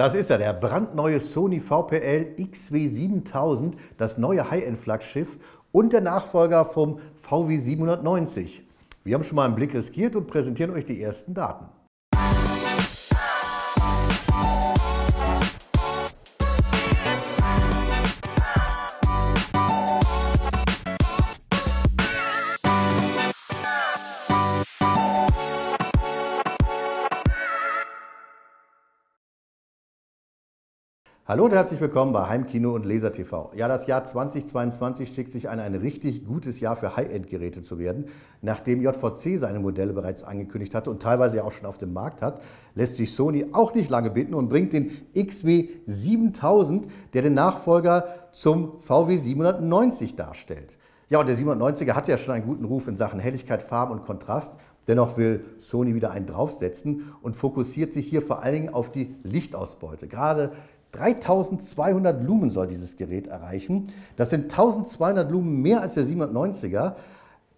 Das ist er, der brandneue Sony VPL XW7000, das neue High-End-Flaggschiff und der Nachfolger vom VW790. Wir haben schon mal einen Blick riskiert und präsentieren euch die ersten Daten. Hallo und herzlich willkommen bei Heimkino und Laser TV. Ja, das Jahr 2022 schickt sich an, ein richtig gutes Jahr für High-End-Geräte zu werden. Nachdem JVC seine Modelle bereits angekündigt hatte und teilweise ja auch schon auf dem Markt hat, lässt sich Sony auch nicht lange bitten und bringt den XW 7000, der den Nachfolger zum VW 790 darstellt. Ja, und der 790er hatte ja schon einen guten Ruf in Sachen Helligkeit, Farben und Kontrast. Dennoch will Sony wieder einen draufsetzen und fokussiert sich hier vor allen Dingen auf die Lichtausbeute. Gerade 3200 Lumen soll dieses Gerät erreichen. Das sind 1200 Lumen mehr als der 790er.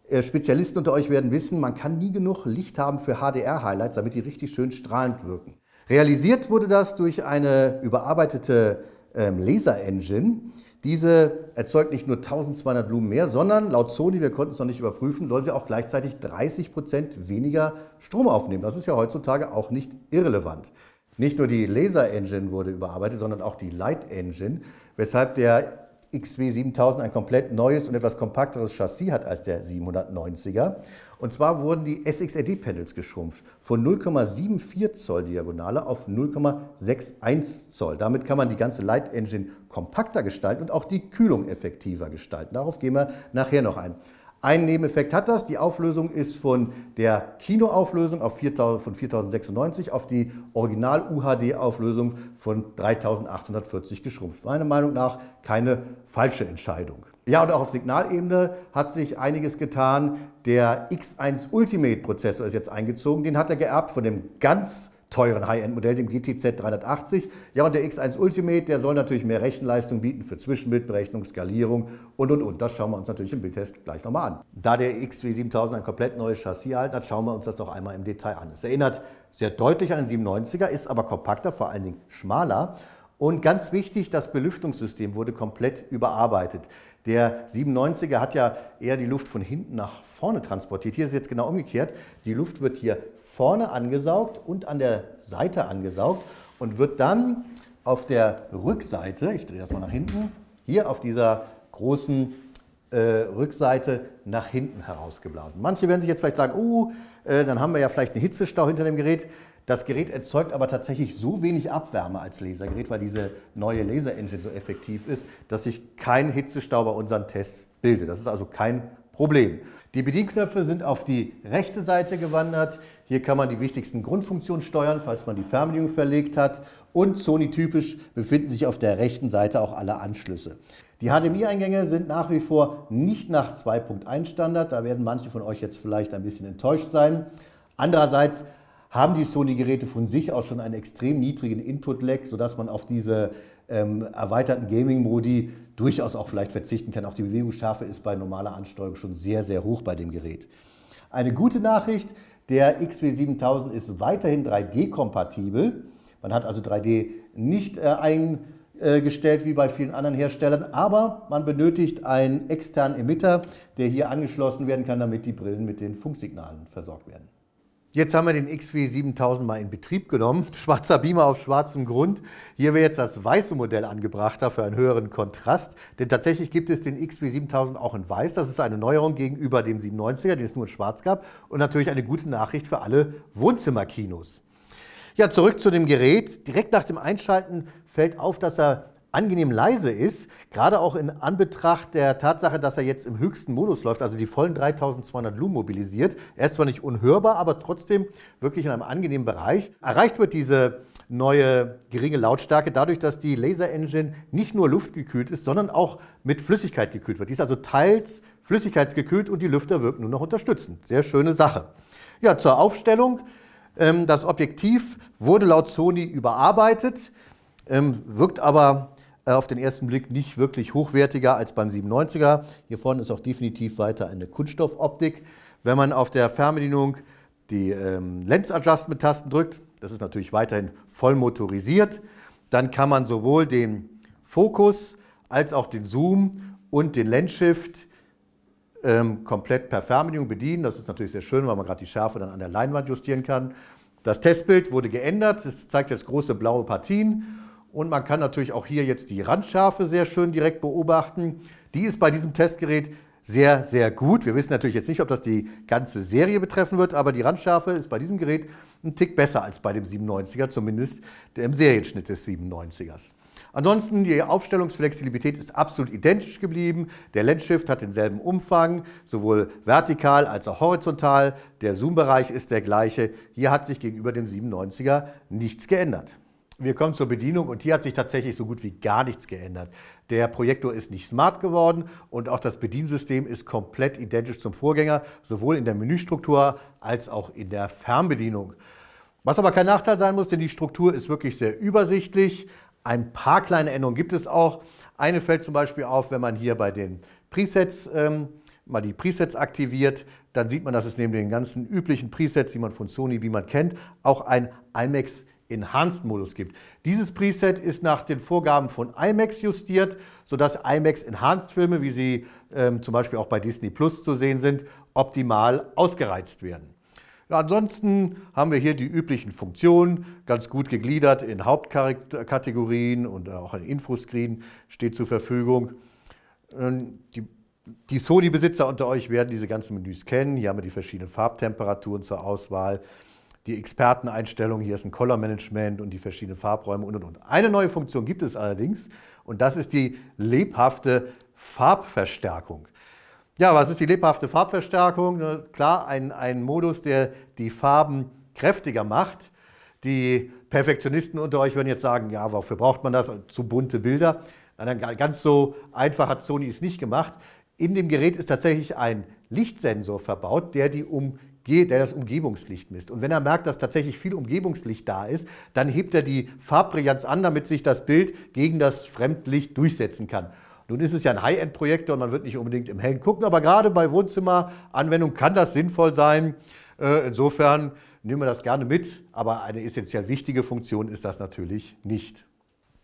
Äh, Spezialisten unter euch werden wissen, man kann nie genug Licht haben für HDR-Highlights, damit die richtig schön strahlend wirken. Realisiert wurde das durch eine überarbeitete ähm, Laser-Engine. Diese erzeugt nicht nur 1200 Lumen mehr, sondern laut Sony, wir konnten es noch nicht überprüfen, soll sie auch gleichzeitig 30 Prozent weniger Strom aufnehmen. Das ist ja heutzutage auch nicht irrelevant. Nicht nur die Laser Engine wurde überarbeitet, sondern auch die Light Engine, weshalb der XW 7000 ein komplett neues und etwas kompakteres Chassis hat als der 790er. Und zwar wurden die SXRD-Pedals geschrumpft von 0,74 Zoll Diagonale auf 0,61 Zoll. Damit kann man die ganze Light Engine kompakter gestalten und auch die Kühlung effektiver gestalten. Darauf gehen wir nachher noch ein. Ein Nebeneffekt hat das, die Auflösung ist von der Kinoauflösung auf 4000, von 4096 auf die Original-UHD-Auflösung von 3840 geschrumpft. Meiner Meinung nach keine falsche Entscheidung. Ja, und auch auf Signalebene hat sich einiges getan. Der X1 Ultimate-Prozessor ist jetzt eingezogen. Den hat er geerbt von dem ganz teuren High-End-Modell, dem GTZ 380. Ja, und der X1 Ultimate, der soll natürlich mehr Rechenleistung bieten für Zwischenbildberechnung, Skalierung und, und, und. Das schauen wir uns natürlich im Bildtest gleich nochmal an. Da der XW 7000 ein komplett neues Chassis erhalten hat, schauen wir uns das doch einmal im Detail an. Es erinnert sehr deutlich an den 97er, ist aber kompakter, vor allen Dingen schmaler. Und ganz wichtig, das Belüftungssystem wurde komplett überarbeitet. Der 97er hat ja eher die Luft von hinten nach vorne transportiert. Hier ist es jetzt genau umgekehrt. Die Luft wird hier vorne angesaugt und an der Seite angesaugt und wird dann auf der Rückseite, ich drehe das mal nach hinten, hier auf dieser großen äh, Rückseite nach hinten herausgeblasen. Manche werden sich jetzt vielleicht sagen, oh, uh, äh, dann haben wir ja vielleicht einen Hitzestau hinter dem Gerät. Das Gerät erzeugt aber tatsächlich so wenig Abwärme als Lasergerät, weil diese neue Laserengine so effektiv ist, dass sich kein Hitzestau bei unseren Tests bildet. Das ist also kein Problem. Die Bedienknöpfe sind auf die rechte Seite gewandert. Hier kann man die wichtigsten Grundfunktionen steuern, falls man die Fernbedienung verlegt hat. Und Sony-typisch befinden sich auf der rechten Seite auch alle Anschlüsse. Die HDMI-Eingänge sind nach wie vor nicht nach 2.1 Standard. Da werden manche von euch jetzt vielleicht ein bisschen enttäuscht sein. Andererseits haben die Sony-Geräte von sich aus schon einen extrem niedrigen Input-Lag, sodass man auf diese ähm, erweiterten Gaming-Modi durchaus auch vielleicht verzichten kann. Auch die Bewegungsschärfe ist bei normaler Ansteuerung schon sehr, sehr hoch bei dem Gerät. Eine gute Nachricht, der XW7000 ist weiterhin 3D-kompatibel. Man hat also 3D nicht äh, ein äh, gestellt wie bei vielen anderen Herstellern, aber man benötigt einen externen Emitter, der hier angeschlossen werden kann, damit die Brillen mit den Funksignalen versorgt werden. Jetzt haben wir den XW 7000 mal in Betrieb genommen. Schwarzer Beamer auf schwarzem Grund. Hier wäre jetzt das weiße Modell angebrachter für einen höheren Kontrast. Denn tatsächlich gibt es den XW 7000 auch in weiß. Das ist eine Neuerung gegenüber dem 97er, den es nur in schwarz gab. Und natürlich eine gute Nachricht für alle Wohnzimmerkinos. Ja, zurück zu dem Gerät. Direkt nach dem Einschalten fällt auf, dass er angenehm leise ist, gerade auch in Anbetracht der Tatsache, dass er jetzt im höchsten Modus läuft, also die vollen 3200 Lumen mobilisiert. Er ist zwar nicht unhörbar, aber trotzdem wirklich in einem angenehmen Bereich. Erreicht wird diese neue geringe Lautstärke dadurch, dass die Laser Engine nicht nur luftgekühlt ist, sondern auch mit Flüssigkeit gekühlt wird. Die ist also teils flüssigkeitsgekühlt und die Lüfter wirken nur noch unterstützend. Sehr schöne Sache. Ja, zur Aufstellung. Ähm, das Objektiv wurde laut Sony überarbeitet, ähm, wirkt aber äh, auf den ersten Blick nicht wirklich hochwertiger als beim 97er. Hier vorne ist auch definitiv weiter eine Kunststoffoptik. Wenn man auf der Fernbedienung die ähm, Lens Adjustment Tasten drückt, das ist natürlich weiterhin voll motorisiert, dann kann man sowohl den Fokus als auch den Zoom und den Lens Shift ähm, komplett per Fernbedienung bedienen. Das ist natürlich sehr schön, weil man gerade die Schärfe dann an der Leinwand justieren kann. Das Testbild wurde geändert. Es zeigt jetzt große blaue Partien. Und man kann natürlich auch hier jetzt die Randschärfe sehr schön direkt beobachten. Die ist bei diesem Testgerät sehr, sehr gut. Wir wissen natürlich jetzt nicht, ob das die ganze Serie betreffen wird, aber die Randschärfe ist bei diesem Gerät ein Tick besser als bei dem 97er, zumindest im Serienschnitt des 97ers. Ansonsten die Aufstellungsflexibilität ist absolut identisch geblieben. Der Lenshift hat denselben Umfang, sowohl vertikal als auch horizontal. Der Zoom-Bereich ist der gleiche. Hier hat sich gegenüber dem 97er nichts geändert. Wir kommen zur Bedienung und hier hat sich tatsächlich so gut wie gar nichts geändert. Der Projektor ist nicht smart geworden und auch das Bediensystem ist komplett identisch zum Vorgänger, sowohl in der Menüstruktur als auch in der Fernbedienung. Was aber kein Nachteil sein muss, denn die Struktur ist wirklich sehr übersichtlich. Ein paar kleine Änderungen gibt es auch. Eine fällt zum Beispiel auf, wenn man hier bei den Presets ähm, mal die Presets aktiviert, dann sieht man, dass es neben den ganzen üblichen Presets, die man von Sony Beamer kennt, auch ein IMAX Enhanced Modus gibt. Dieses Preset ist nach den Vorgaben von IMAX justiert, sodass IMAX Enhanced Filme, wie sie ähm, zum Beispiel auch bei Disney Plus zu sehen sind, optimal ausgereizt werden. Ansonsten haben wir hier die üblichen Funktionen, ganz gut gegliedert in Hauptkategorien und auch ein Infoscreen steht zur Verfügung. Die, die Sony-Besitzer unter euch werden diese ganzen Menüs kennen. Hier haben wir die verschiedenen Farbtemperaturen zur Auswahl, die Experteneinstellungen, hier ist ein Color-Management und die verschiedenen Farbräume und und und. Eine neue Funktion gibt es allerdings und das ist die lebhafte Farbverstärkung. Ja, was ist die lebhafte Farbverstärkung? Klar, ein, ein Modus, der die Farben kräftiger macht. Die Perfektionisten unter euch werden jetzt sagen, ja, wofür braucht man das? Zu bunte Bilder. Ganz so einfach hat Sony es nicht gemacht. In dem Gerät ist tatsächlich ein Lichtsensor verbaut, der, die umge der das Umgebungslicht misst. Und wenn er merkt, dass tatsächlich viel Umgebungslicht da ist, dann hebt er die Farbbrillanz an, damit sich das Bild gegen das Fremdlicht durchsetzen kann. Nun ist es ja ein High-End-Projektor, und man wird nicht unbedingt im Hellen gucken, aber gerade bei Wohnzimmeranwendungen kann das sinnvoll sein. Äh, insofern nehmen wir das gerne mit, aber eine essentiell wichtige Funktion ist das natürlich nicht.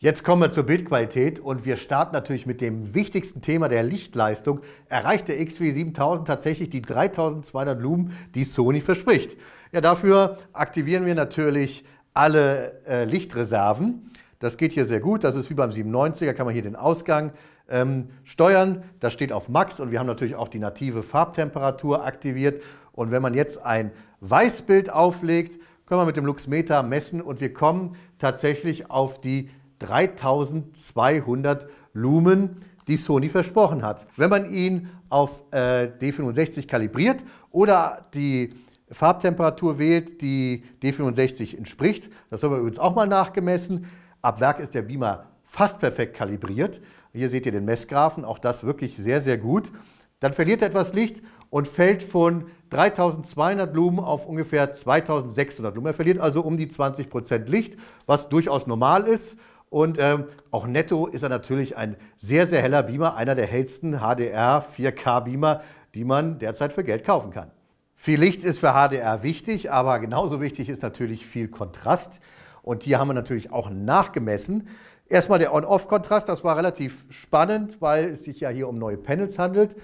Jetzt kommen wir zur Bildqualität und wir starten natürlich mit dem wichtigsten Thema der Lichtleistung. Erreicht der XW7000 tatsächlich die 3200 Lumen, die Sony verspricht? Ja, dafür aktivieren wir natürlich alle äh, Lichtreserven. Das geht hier sehr gut. Das ist wie beim 97er, kann man hier den Ausgang ähm, steuern. Das steht auf Max und wir haben natürlich auch die native Farbtemperatur aktiviert. Und wenn man jetzt ein Weißbild auflegt, können wir mit dem Luxmeter messen und wir kommen tatsächlich auf die 3200 Lumen, die Sony versprochen hat. Wenn man ihn auf äh, D65 kalibriert oder die Farbtemperatur wählt, die D65 entspricht, das haben wir übrigens auch mal nachgemessen, ab Werk ist der Beamer fast perfekt kalibriert, hier seht ihr den Messgrafen, auch das wirklich sehr, sehr gut. Dann verliert er etwas Licht und fällt von 3200 Lumen auf ungefähr 2600 Lumen. Er verliert also um die 20 Licht, was durchaus normal ist. Und ähm, auch netto ist er natürlich ein sehr, sehr heller Beamer, einer der hellsten HDR 4K Beamer, die man derzeit für Geld kaufen kann. Viel Licht ist für HDR wichtig, aber genauso wichtig ist natürlich viel Kontrast. Und hier haben wir natürlich auch nachgemessen. Erstmal der On-Off-Kontrast, das war relativ spannend, weil es sich ja hier um neue Panels handelt.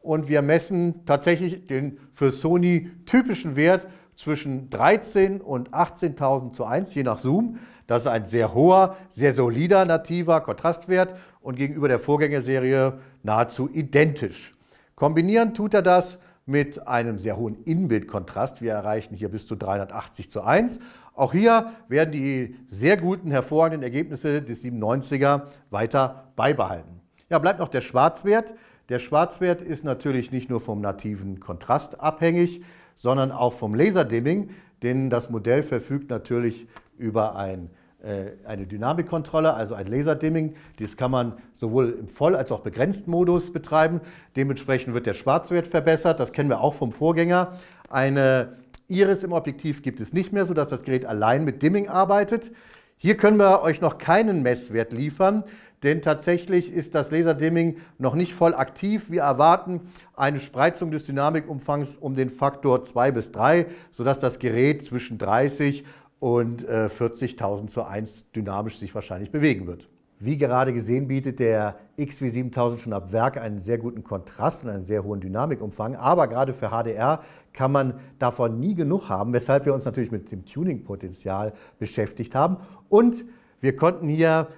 Und wir messen tatsächlich den für Sony typischen Wert zwischen 13 und 18.000 zu 1, je nach Zoom. Das ist ein sehr hoher, sehr solider nativer Kontrastwert und gegenüber der Vorgängerserie nahezu identisch. Kombinieren tut er das mit einem sehr hohen Inbildkontrast. Wir erreichen hier bis zu 380 zu 1 auch hier werden die sehr guten, hervorragenden Ergebnisse des 97er weiter beibehalten. Ja, bleibt noch der Schwarzwert. Der Schwarzwert ist natürlich nicht nur vom nativen Kontrast abhängig, sondern auch vom Laserdimming, denn das Modell verfügt natürlich über ein, äh, eine Dynamikkontrolle, also ein Laserdimming. Dies kann man sowohl im Voll- als auch begrenzten Modus betreiben. Dementsprechend wird der Schwarzwert verbessert, das kennen wir auch vom Vorgänger. Eine Iris im Objektiv gibt es nicht mehr, sodass das Gerät allein mit Dimming arbeitet. Hier können wir euch noch keinen Messwert liefern, denn tatsächlich ist das Laserdimming noch nicht voll aktiv. Wir erwarten eine Spreizung des Dynamikumfangs um den Faktor 2 bis 3, sodass das Gerät zwischen 30 und 40.000 äh, zu 1 dynamisch sich wahrscheinlich bewegen wird. Wie gerade gesehen, bietet der XW7000 schon ab Werk einen sehr guten Kontrast und einen sehr hohen Dynamikumfang. Aber gerade für HDR kann man davon nie genug haben, weshalb wir uns natürlich mit dem Tuningpotenzial beschäftigt haben. Und wir konnten hier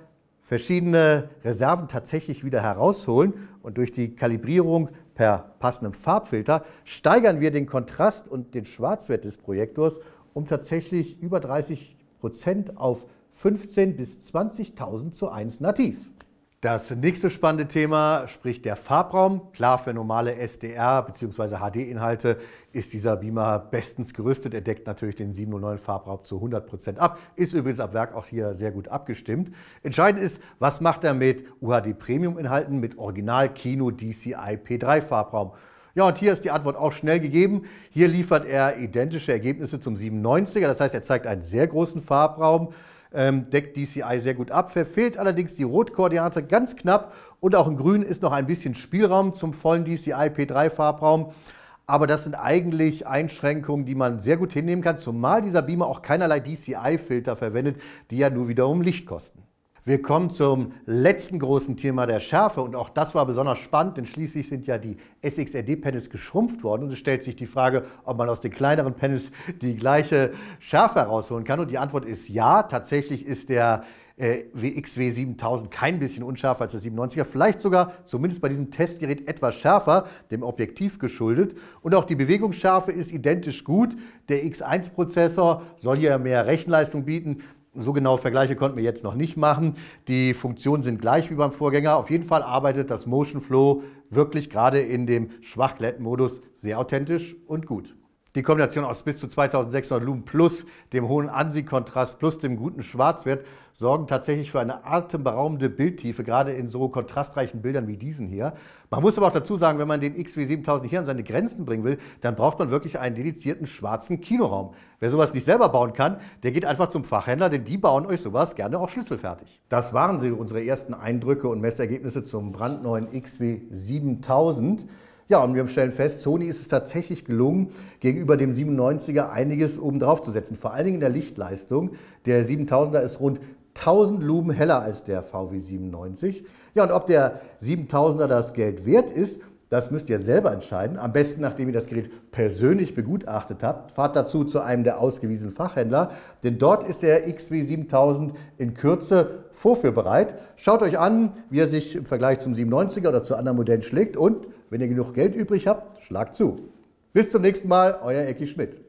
verschiedene Reserven tatsächlich wieder herausholen. Und durch die Kalibrierung per passendem Farbfilter steigern wir den Kontrast und den Schwarzwert des Projektors um tatsächlich über 30 Prozent auf 15.000 bis 20.000 zu 1 nativ. Das nächste spannende Thema, sprich der Farbraum. Klar, für normale SDR bzw. HD-Inhalte ist dieser Beamer bestens gerüstet. Er deckt natürlich den 709 Farbraum zu 100% Prozent ab. Ist übrigens ab Werk auch hier sehr gut abgestimmt. Entscheidend ist, was macht er mit UHD-Premium-Inhalten, mit Original-Kino DCI P3 Farbraum? Ja, und hier ist die Antwort auch schnell gegeben. Hier liefert er identische Ergebnisse zum 97er. Das heißt, er zeigt einen sehr großen Farbraum ähm, deckt DCI sehr gut ab, verfehlt allerdings die Rotkoordinate ganz knapp und auch in Grün ist noch ein bisschen Spielraum zum vollen DCI P3-Farbraum. Aber das sind eigentlich Einschränkungen, die man sehr gut hinnehmen kann, zumal dieser Beamer auch keinerlei DCI-Filter verwendet, die ja nur wiederum Licht kosten. Wir kommen zum letzten großen Thema der Schärfe und auch das war besonders spannend, denn schließlich sind ja die SXRD-Panels geschrumpft worden und es stellt sich die Frage, ob man aus den kleineren Panels die gleiche Schärfe herausholen kann und die Antwort ist ja, tatsächlich ist der WXW äh, 7000 kein bisschen unschärfer als der 97er, vielleicht sogar zumindest bei diesem Testgerät etwas schärfer, dem Objektiv geschuldet. Und auch die Bewegungsschärfe ist identisch gut. Der X1-Prozessor soll hier mehr Rechenleistung bieten so genaue Vergleiche konnten wir jetzt noch nicht machen. Die Funktionen sind gleich wie beim Vorgänger. Auf jeden Fall arbeitet das Motion Flow wirklich gerade in dem Schwachglätt-Modus sehr authentisch und gut. Die Kombination aus bis zu 2600 Lumen plus dem hohen ANSI-Kontrast plus dem guten Schwarzwert sorgen tatsächlich für eine atemberaubende Bildtiefe, gerade in so kontrastreichen Bildern wie diesen hier. Man muss aber auch dazu sagen, wenn man den XW7000 hier an seine Grenzen bringen will, dann braucht man wirklich einen dedizierten schwarzen Kinoraum. Wer sowas nicht selber bauen kann, der geht einfach zum Fachhändler, denn die bauen euch sowas gerne auch schlüsselfertig. Das waren sie, unsere ersten Eindrücke und Messergebnisse zum brandneuen XW7000. Ja, und wir stellen fest, Sony ist es tatsächlich gelungen, gegenüber dem 97er einiges oben drauf zu setzen. Vor allen Dingen in der Lichtleistung. Der 7000er ist rund 1000 Lumen heller als der VW 97. Ja, und ob der 7000er das Geld wert ist, das müsst ihr selber entscheiden. Am besten, nachdem ihr das Gerät persönlich begutachtet habt. Fahrt dazu zu einem der ausgewiesenen Fachhändler, denn dort ist der XW7000 in Kürze vorführbereit. Schaut euch an, wie er sich im Vergleich zum 790er oder zu anderen Modellen schlägt und wenn ihr genug Geld übrig habt, schlagt zu. Bis zum nächsten Mal, euer Ecki Schmidt.